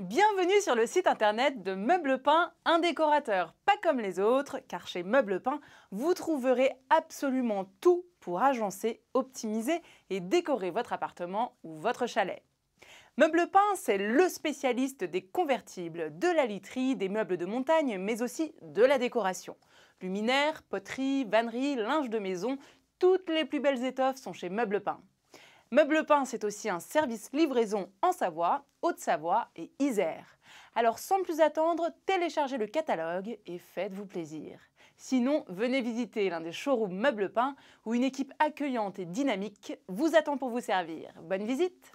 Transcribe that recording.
Bienvenue sur le site internet de Meuble Pain, un décorateur pas comme les autres, car chez Meuble Pain, vous trouverez absolument tout pour agencer, optimiser et décorer votre appartement ou votre chalet. Meuble Pain, c'est le spécialiste des convertibles, de la literie, des meubles de montagne, mais aussi de la décoration. Luminaires, poterie, vanneries, linge de maison, toutes les plus belles étoffes sont chez Meuble Pain. Meuble Pain, c'est aussi un service livraison en Savoie, Haute-Savoie et Isère. Alors sans plus attendre, téléchargez le catalogue et faites-vous plaisir. Sinon, venez visiter l'un des showrooms Meuble Pain où une équipe accueillante et dynamique vous attend pour vous servir. Bonne visite